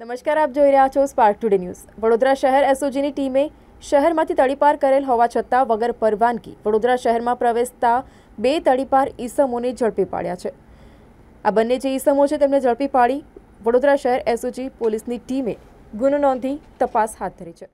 નમસ્કાર આપ જોઈ રહ્યા છો સ્પાર્ક ટુડે ન્યૂઝ વડોદરા શહેર એસઓજીની ટીમે શહેરમાંથી તળીપાર કરેલ હોવા છતાં વગર પરવાનગી વડોદરા શહેરમાં પ્રવેશતા બે તળીપાર ઈસમોને ઝડપી પાડ્યા છે આ બંને જે ઈસમો છે તેમને ઝડપી પાડી વડોદરા શહેર એસઓજી પોલીસની ટીમે ગુનો નોંધી તપાસ હાથ ધરી છે